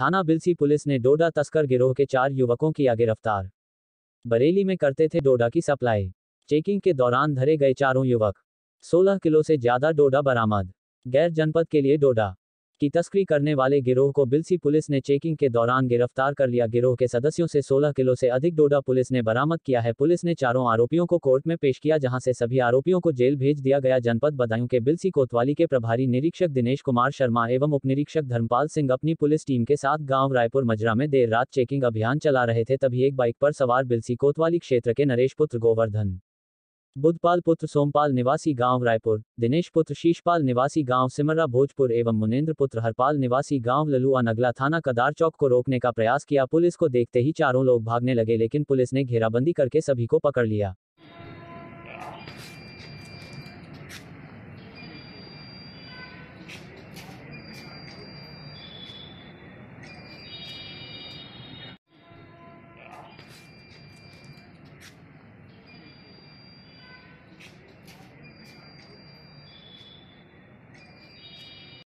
थाना बिलसी पुलिस ने डोडा तस्कर गिरोह के चार युवकों किया गिरफ्तार बरेली में करते थे डोडा की सप्लाई चेकिंग के दौरान धरे गए चारों युवक 16 किलो से ज्यादा डोडा बरामद गैर जनपद के लिए डोडा की तस्करी करने वाले गिरोह को बिलसी पुलिस ने चेकिंग के दौरान गिरफ्तार कर लिया गिरोह के सदस्यों से 16 किलो से अधिक डोडा पुलिस ने बरामद किया है पुलिस ने चारों आरोपियों को कोर्ट में पेश किया जहां से सभी आरोपियों को जेल भेज दिया गया जनपद बदायूं के बिलसी कोतवाली के प्रभारी निरीक्षक दिनेश कुमार शर्मा एवं उप धर्मपाल सिंह अपनी पुलिस टीम के साथ गाँव रायपुर मजरा में देर रात चेकिंग अभियान चला रहे थे तभी एक बाइक पर सवार बिलसी कोतवाली क्षेत्र के नरेश पुत्र गोवर्धन बुद्धपाल पुत्र सोमपाल निवासी गांव रायपुर दिनेश पुत्र शीशपाल निवासी गांव सिमरा भोजपुर एवं मुनेन्द्र पुत्र हरपाल निवासी गांव ललुआ नगला थाना कदार चौक को रोकने का प्रयास किया पुलिस को देखते ही चारों लोग भागने लगे लेकिन पुलिस ने घेराबंदी करके सभी को पकड़ लिया